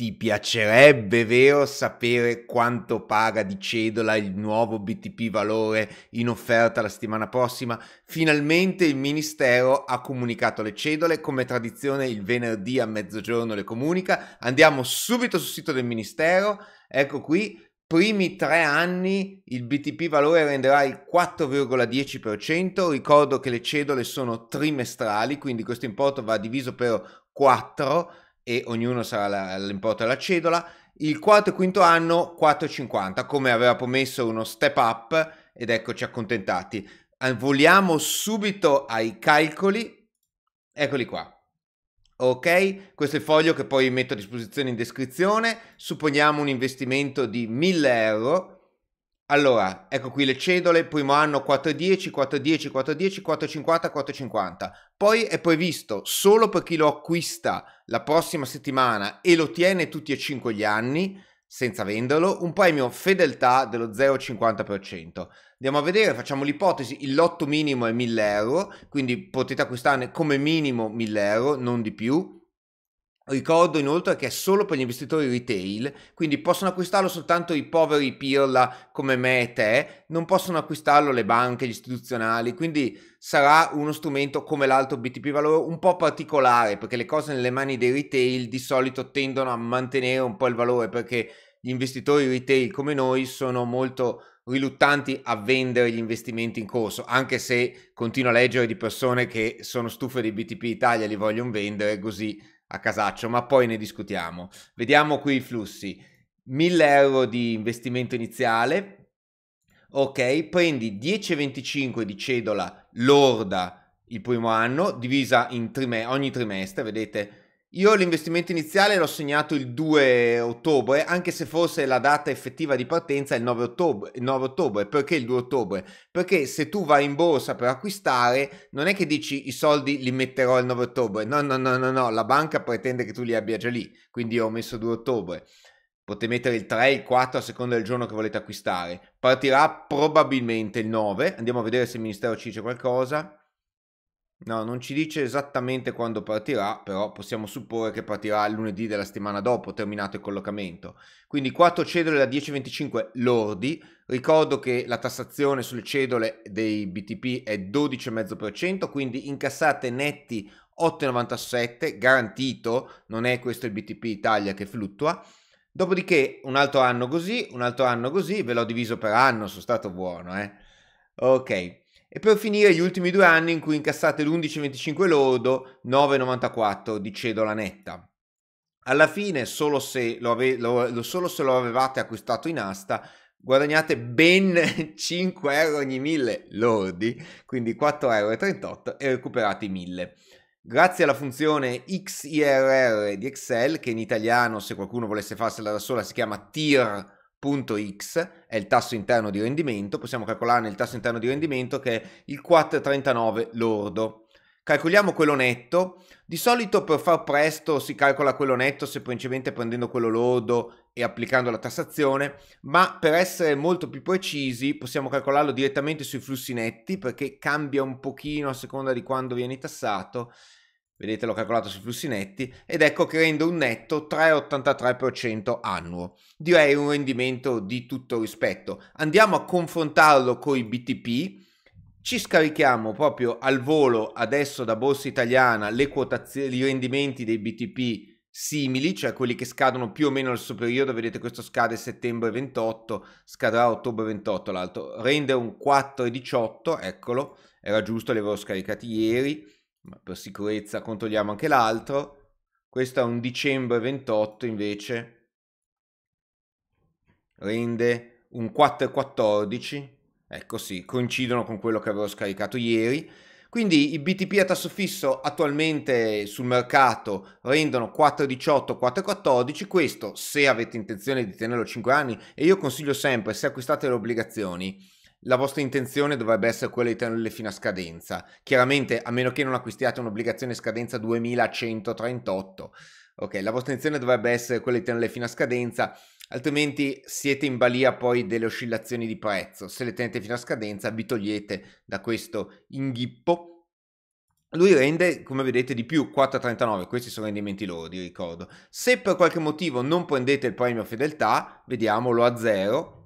ti piacerebbe, vero, sapere quanto paga di cedola il nuovo BTP valore in offerta la settimana prossima? Finalmente il Ministero ha comunicato le cedole, come tradizione il venerdì a mezzogiorno le comunica. Andiamo subito sul sito del Ministero, ecco qui, primi tre anni il BTP valore renderà il 4,10%, ricordo che le cedole sono trimestrali, quindi questo importo va diviso per 4 e ognuno sarà l'importo della cedola. Il quarto e quinto anno 4,50 come aveva promesso uno step up ed eccoci accontentati. Ah, voliamo subito ai calcoli. Eccoli qua. Ok, questo è il foglio che poi metto a disposizione in descrizione. Supponiamo un investimento di 1000 euro allora, ecco qui le cedole, primo anno 4,10, 4,10, 4,10, 4,50, 4,50. Poi è previsto solo per chi lo acquista la prossima settimana e lo tiene tutti e cinque gli anni, senza venderlo, un premio fedeltà dello 0,50%. Andiamo a vedere, facciamo l'ipotesi, il lotto minimo è 1000 euro, quindi potete acquistarne come minimo 1000 euro, non di più Ricordo inoltre che è solo per gli investitori retail, quindi possono acquistarlo soltanto i poveri pirla come me e te, non possono acquistarlo le banche, gli istituzionali, quindi sarà uno strumento come l'altro BTP Valore un po' particolare perché le cose nelle mani dei retail di solito tendono a mantenere un po' il valore perché gli investitori retail come noi sono molto riluttanti a vendere gli investimenti in corso, anche se continuo a leggere di persone che sono stufe dei BTP Italia, e li vogliono vendere così a casaccio, ma poi ne discutiamo. Vediamo qui i flussi. 1000 euro di investimento iniziale, ok, prendi 10,25 di cedola lorda il primo anno, divisa in trime- ogni trimestre, vedete io l'investimento iniziale l'ho segnato il 2 ottobre, anche se forse la data effettiva di partenza è il 9 ottobre. Il 9 ottobre. Perché il 2 ottobre? Perché se tu vai in borsa per acquistare, non è che dici i soldi li metterò il 9 ottobre. No, no, no, no, no, la banca pretende che tu li abbia già lì, quindi io ho messo 2 ottobre. Potete mettere il 3, il 4 a seconda del giorno che volete acquistare. Partirà probabilmente il 9, andiamo a vedere se il ministero ci dice qualcosa. No, non ci dice esattamente quando partirà, però possiamo supporre che partirà lunedì della settimana dopo, terminato il collocamento. Quindi 4 cedole da 10,25 lordi. Ricordo che la tassazione sulle cedole dei BTP è 12,5%, quindi incassate netti 8,97, garantito, non è questo il BTP Italia che fluttua. Dopodiché un altro anno così, un altro anno così, ve l'ho diviso per anno, sono stato buono, eh. Ok e per finire gli ultimi due anni in cui incassate l'11,25 lodo 9,94 di cedola netta. Alla fine, solo se lo, ave- lo, solo se lo avevate acquistato in asta, guadagnate ben 5 euro ogni 1000 lordi, quindi 4,38 euro e recuperate i 1000. Grazie alla funzione XIRR di Excel, che in italiano, se qualcuno volesse farsela da sola, si chiama TIR Punto X è il tasso interno di rendimento, possiamo calcolarne il tasso interno di rendimento che è il 4,39 lordo. Calcoliamo quello netto, di solito per far presto si calcola quello netto semplicemente prendendo quello lordo e applicando la tassazione, ma per essere molto più precisi possiamo calcolarlo direttamente sui flussi netti perché cambia un pochino a seconda di quando viene tassato vedete l'ho calcolato sui flussi netti, ed ecco che rende un netto 3,83% annuo. Direi un rendimento di tutto rispetto. Andiamo a confrontarlo con i BTP, ci scarichiamo proprio al volo adesso da borsa italiana le quotazioni, i rendimenti dei BTP simili, cioè quelli che scadono più o meno nel suo periodo, vedete questo scade settembre 28, scadrà ottobre 28 l'altro, rende un 4,18, eccolo, era giusto, li avevo scaricati ieri, ma per sicurezza controlliamo anche l'altro. Questo è un dicembre 28 invece rende un 4,14. Ecco sì, coincidono con quello che avevo scaricato ieri. Quindi i BTP a tasso fisso attualmente sul mercato rendono 4,18, 4,14, questo se avete intenzione di tenerlo 5 anni e io consiglio sempre se acquistate le obbligazioni la vostra intenzione dovrebbe essere quella di tenerle fino a scadenza. Chiaramente, a meno che non acquistiate un'obbligazione scadenza 2138, ok, la vostra intenzione dovrebbe essere quella di tenerle fino a scadenza, altrimenti siete in balia poi delle oscillazioni di prezzo. Se le tenete fino a scadenza, vi togliete da questo inghippo. Lui rende, come vedete, di più 4,39, questi sono rendimenti lordi, ricordo. Se per qualche motivo non prendete il premio fedeltà, vediamolo a 0,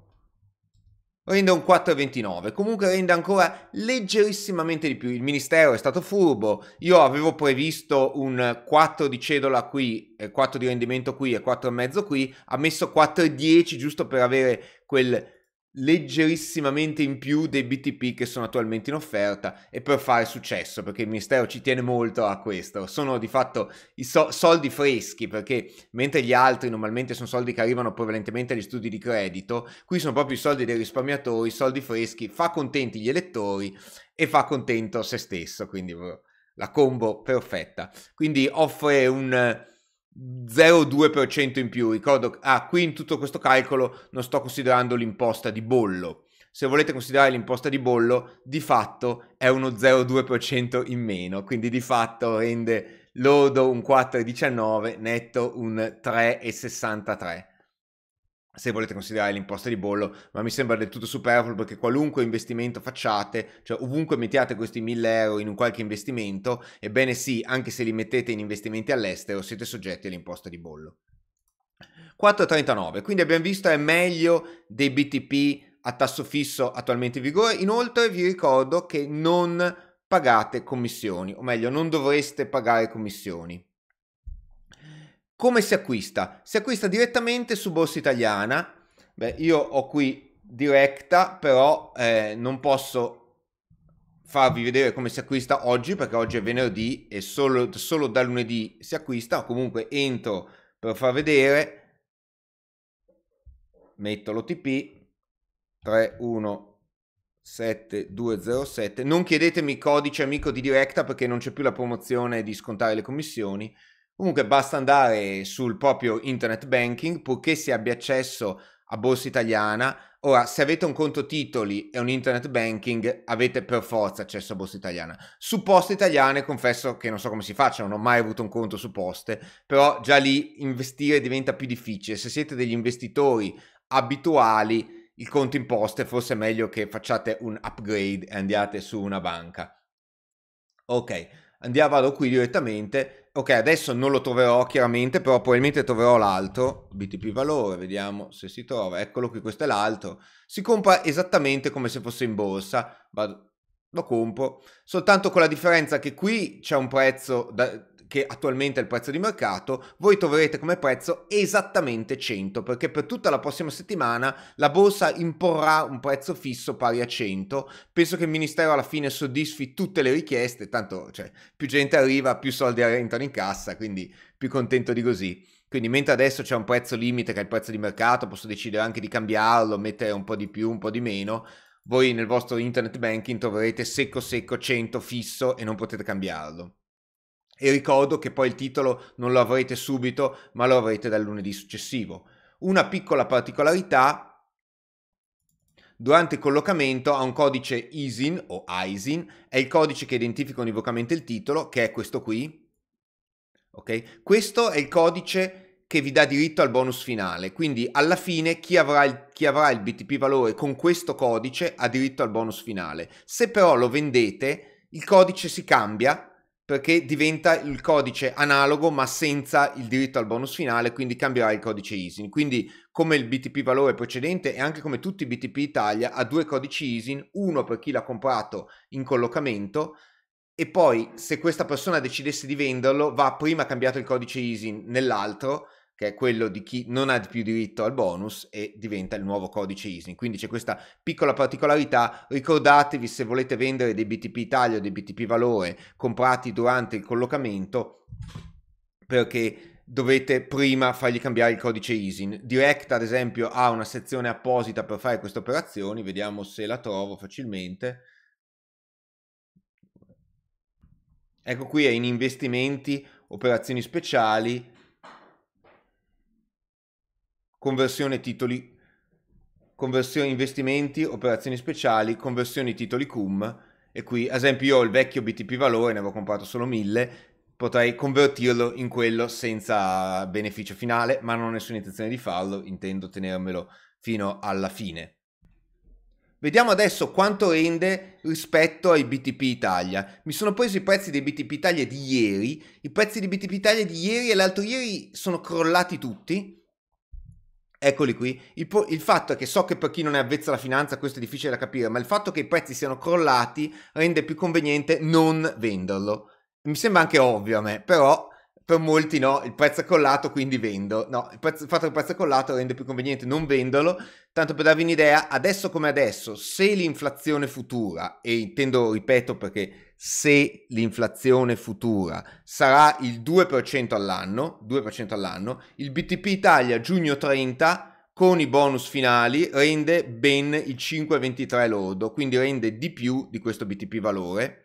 rende un 4,29, comunque rende ancora leggerissimamente di più. Il ministero è stato furbo, io avevo previsto un 4 di cedola qui, 4 eh, di rendimento qui e 4,5 qui, ha messo 4,10 giusto per avere quel leggerissimamente in più dei BTP che sono attualmente in offerta e per fare successo perché il ministero ci tiene molto a questo sono di fatto i so- soldi freschi perché mentre gli altri normalmente sono soldi che arrivano prevalentemente agli studi di credito qui sono proprio i soldi dei risparmiatori soldi freschi fa contenti gli elettori e fa contento se stesso quindi boh, la combo perfetta quindi offre un 0,2% in più. Ricordo, ah, qui in tutto questo calcolo non sto considerando l'imposta di bollo. Se volete considerare l'imposta di bollo, di fatto è uno 0,2% in meno, quindi di fatto rende lodo un 4,19, netto un 3,63 se volete considerare l'imposta di bollo, ma mi sembra del tutto superfluo perché qualunque investimento facciate, cioè ovunque mettiate questi 1000 euro in un qualche investimento, ebbene sì, anche se li mettete in investimenti all'estero, siete soggetti all'imposta di bollo. 4,39, quindi abbiamo visto è meglio dei BTP a tasso fisso attualmente in vigore, inoltre vi ricordo che non pagate commissioni, o meglio non dovreste pagare commissioni. Come si acquista? Si acquista direttamente su Borsa Italiana. Beh, io ho qui diretta, però eh, non posso farvi vedere come si acquista oggi perché oggi è venerdì e solo, solo da lunedì si acquista. O comunque entro per far vedere, metto l'OTP 317207. Non chiedetemi codice amico di diretta perché non c'è più la promozione di scontare le commissioni. Comunque basta andare sul proprio internet banking purché si abbia accesso a Borsa Italiana. Ora, se avete un conto titoli e un internet banking, avete per forza accesso a Borsa Italiana. Su Poste Italiane, confesso che non so come si faccia, non ho mai avuto un conto su Poste, però già lì investire diventa più difficile. Se siete degli investitori abituali, il conto in poste forse è meglio che facciate un upgrade e andiate su una banca. Ok, andiamo vado qui direttamente ok adesso non lo troverò chiaramente però probabilmente troverò l'altro btp valore vediamo se si trova eccolo qui questo è l'altro si compra esattamente come se fosse in borsa vado lo compro soltanto con la differenza che qui c'è un prezzo da, che attualmente è il prezzo di mercato, voi troverete come prezzo esattamente 100, perché per tutta la prossima settimana la borsa imporrà un prezzo fisso pari a 100. Penso che il Ministero alla fine soddisfi tutte le richieste, tanto cioè, più gente arriva, più soldi entrano in cassa, quindi più contento di così. Quindi mentre adesso c'è un prezzo limite che è il prezzo di mercato, posso decidere anche di cambiarlo, mettere un po' di più, un po' di meno, voi nel vostro internet banking troverete secco secco 100 fisso e non potete cambiarlo e ricordo che poi il titolo non lo avrete subito, ma lo avrete dal lunedì successivo. Una piccola particolarità Durante il collocamento ha un codice ISIN o ISIN, è il codice che identifica univocamente il titolo, che è questo qui. Okay? Questo è il codice che vi dà diritto al bonus finale, quindi alla fine chi avrà, il, chi avrà il BTP valore con questo codice ha diritto al bonus finale. Se però lo vendete, il codice si cambia perché diventa il codice analogo ma senza il diritto al bonus finale, quindi cambierà il codice ISIN. Quindi come il BTP valore precedente e anche come tutti i BTP Italia ha due codici ISIN, uno per chi l'ha comprato in collocamento e poi se questa persona decidesse di venderlo va prima cambiato il codice ISIN nell'altro che è quello di chi non ha più diritto al bonus e diventa il nuovo codice ISIN. Quindi c'è questa piccola particolarità, ricordatevi se volete vendere dei BTP Italia o dei BTP Valore comprati durante il collocamento perché dovete prima fargli cambiare il codice ISIN. Direct ad esempio ha una sezione apposita per fare queste operazioni, vediamo se la trovo facilmente. Ecco qui è in investimenti, operazioni speciali, conversione titoli, conversione investimenti, operazioni speciali, conversione titoli CUM e qui ad esempio io ho il vecchio BTP valore, ne avevo comprato solo 1000, potrei convertirlo in quello senza beneficio finale, ma non ho nessuna intenzione di farlo, intendo tenermelo fino alla fine. Vediamo adesso quanto rende rispetto ai BTP Italia. Mi sono preso i prezzi dei BTP Italia di ieri, i prezzi di BTP Italia di ieri e l'altro ieri sono crollati tutti, eccoli qui, il, po- il, fatto è che so che per chi non è avvezzo alla finanza questo è difficile da capire, ma il fatto che i prezzi siano crollati rende più conveniente non venderlo. Mi sembra anche ovvio a me, però per molti no, il prezzo è collato quindi vendo. No, il, prezzo, il fatto che il prezzo è collato rende più conveniente non venderlo. Tanto per darvi un'idea, adesso come adesso, se l'inflazione futura, e intendo, ripeto perché se l'inflazione futura sarà il 2% all'anno, 2% all'anno, il BTP Italia giugno 30 con i bonus finali rende ben il 5,23 lordo, quindi rende di più di questo BTP valore.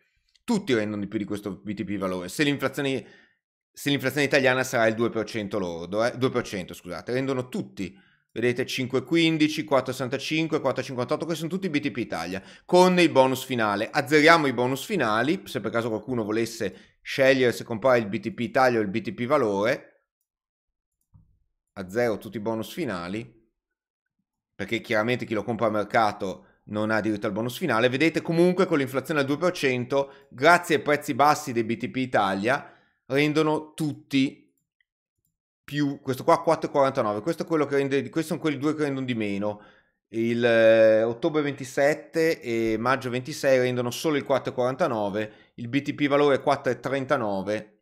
Tutti rendono di più di questo BTP valore. Se l'inflazione se l'inflazione italiana sarà il 2% lordo, eh? 2% scusate, rendono tutti, vedete 5,15, 4,65, 4,58, questi sono tutti BTP Italia, con il bonus finale. Azzeriamo i bonus finali, se per caso qualcuno volesse scegliere se comprare il BTP Italia o il BTP Valore, a zero tutti i bonus finali, perché chiaramente chi lo compra a mercato non ha diritto al bonus finale, vedete comunque con l'inflazione al 2%, grazie ai prezzi bassi dei BTP Italia, rendono tutti più, questo qua 4,49, questo è quello che rende, questi sono quelli due che rendono di meno, il eh, ottobre 27 e maggio 26 rendono solo il 4,49, il BTP valore 4,39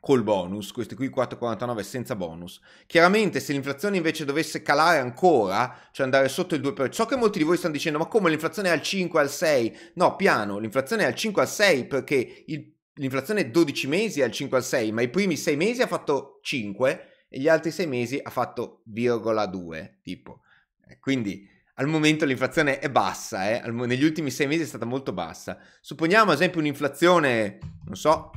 col bonus, questi qui 4,49 senza bonus. Chiaramente se l'inflazione invece dovesse calare ancora, cioè andare sotto il 2%, so che molti di voi stanno dicendo ma come l'inflazione è al 5, al 6? No, piano, l'inflazione è al 5, al 6 perché il l'inflazione 12 mesi è al 5 al 6, ma i primi 6 mesi ha fatto 5 e gli altri 6 mesi ha fatto virgola 2, tipo. Eh, quindi al momento l'inflazione è bassa, eh? negli ultimi 6 mesi è stata molto bassa. Supponiamo ad esempio un'inflazione, non so,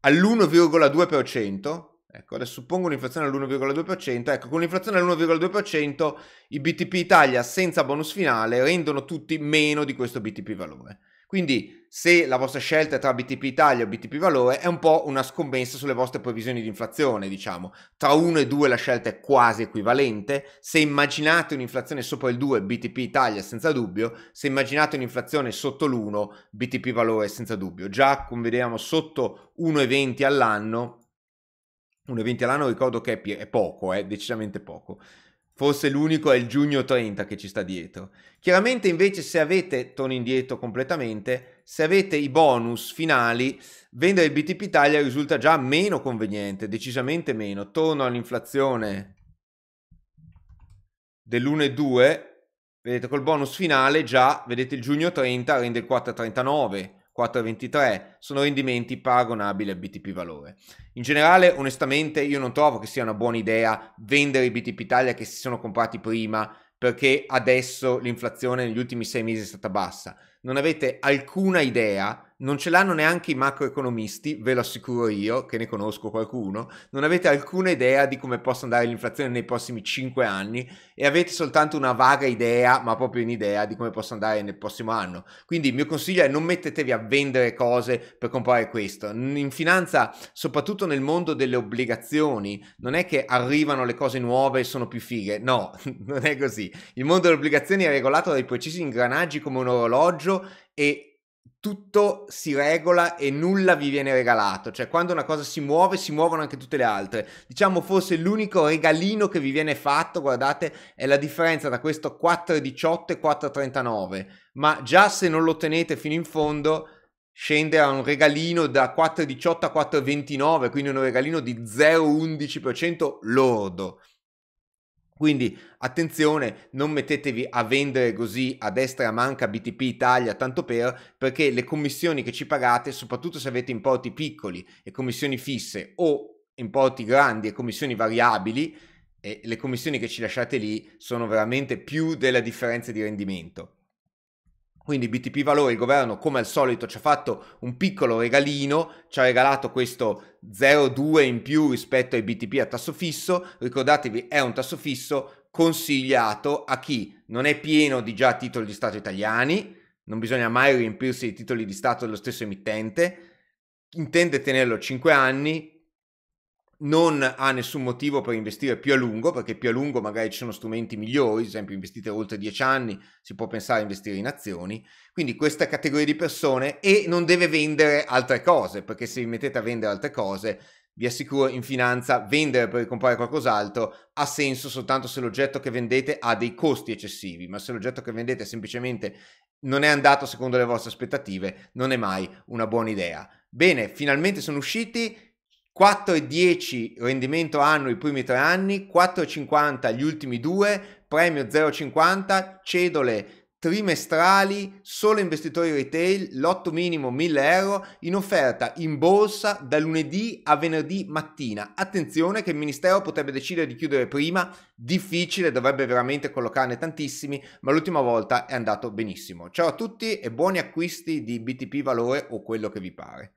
all'1,2%, ecco, adesso suppongo un'inflazione all'1,2%, ecco, con l'inflazione all'1,2% i BTP Italia senza bonus finale rendono tutti meno di questo BTP valore. Quindi se la vostra scelta è tra BTP Italia o BTP Valore è un po' una scommessa sulle vostre previsioni di inflazione, diciamo. Tra 1 e 2 la scelta è quasi equivalente. Se immaginate un'inflazione sopra il 2, BTP Italia senza dubbio. Se immaginate un'inflazione sotto l'1, BTP Valore senza dubbio. Già, come vediamo, sotto 1,20 all'anno, 1,20 all'anno ricordo che è, poco, è eh, decisamente poco. Forse l'unico è il giugno 30 che ci sta dietro. Chiaramente invece se avete, torno indietro completamente, se avete i bonus finali, vendere il BTP Italia risulta già meno conveniente, decisamente meno. Torno all'inflazione dell'1,2, vedete col bonus finale già, vedete il giugno 30 rende il 4,39. 4,23 sono rendimenti paragonabili al BTP valore. In generale, onestamente, io non trovo che sia una buona idea vendere i BTP Italia che si sono comprati prima perché adesso l'inflazione negli ultimi sei mesi è stata bassa non avete alcuna idea non ce l'hanno neanche i macroeconomisti, ve lo assicuro io, che ne conosco qualcuno, non avete alcuna idea di come possa andare l'inflazione nei prossimi 5 anni e avete soltanto una vaga idea, ma proprio un'idea di come possa andare nel prossimo anno. Quindi il mio consiglio è non mettetevi a vendere cose per comprare questo. In finanza, soprattutto nel mondo delle obbligazioni, non è che arrivano le cose nuove e sono più fighe, no, non è così. Il mondo delle obbligazioni è regolato dai precisi ingranaggi come un orologio e tutto si regola e nulla vi viene regalato, cioè quando una cosa si muove si muovono anche tutte le altre. Diciamo forse l'unico regalino che vi viene fatto, guardate, è la differenza da questo 4.18 e 4.39, ma già se non lo tenete fino in fondo scende a un regalino da 4.18 a 4.29, quindi un regalino di 0,11% lordo. Quindi attenzione, non mettetevi a vendere così a destra manca BTP Italia, tanto per, perché le commissioni che ci pagate, soprattutto se avete importi piccoli e commissioni fisse o importi grandi e commissioni variabili, e le commissioni che ci lasciate lì sono veramente più della differenza di rendimento. Quindi BTP Valore, il governo come al solito ci ha fatto un piccolo regalino, ci ha regalato questo 0,2 in più rispetto ai BTP a tasso fisso, ricordatevi è un tasso fisso consigliato a chi non è pieno di già titoli di Stato italiani, non bisogna mai riempirsi di titoli di Stato dello stesso emittente, intende tenerlo 5 anni, non ha nessun motivo per investire più a lungo, perché più a lungo magari ci sono strumenti migliori, ad esempio investite oltre 10 anni, si può pensare a investire in azioni, quindi questa categoria di persone e non deve vendere altre cose, perché se vi mettete a vendere altre cose, vi assicuro in finanza vendere per comprare qualcos'altro ha senso soltanto se l'oggetto che vendete ha dei costi eccessivi, ma se l'oggetto che vendete semplicemente non è andato secondo le vostre aspettative, non è mai una buona idea. Bene, finalmente sono usciti 4,10 rendimento annuo i primi tre anni, 4,50 gli ultimi due, premio 0,50, cedole trimestrali, solo investitori retail, lotto minimo 1000 euro, in offerta in borsa da lunedì a venerdì mattina. Attenzione che il Ministero potrebbe decidere di chiudere prima, difficile, dovrebbe veramente collocarne tantissimi, ma l'ultima volta è andato benissimo. Ciao a tutti e buoni acquisti di BTP Valore o quello che vi pare.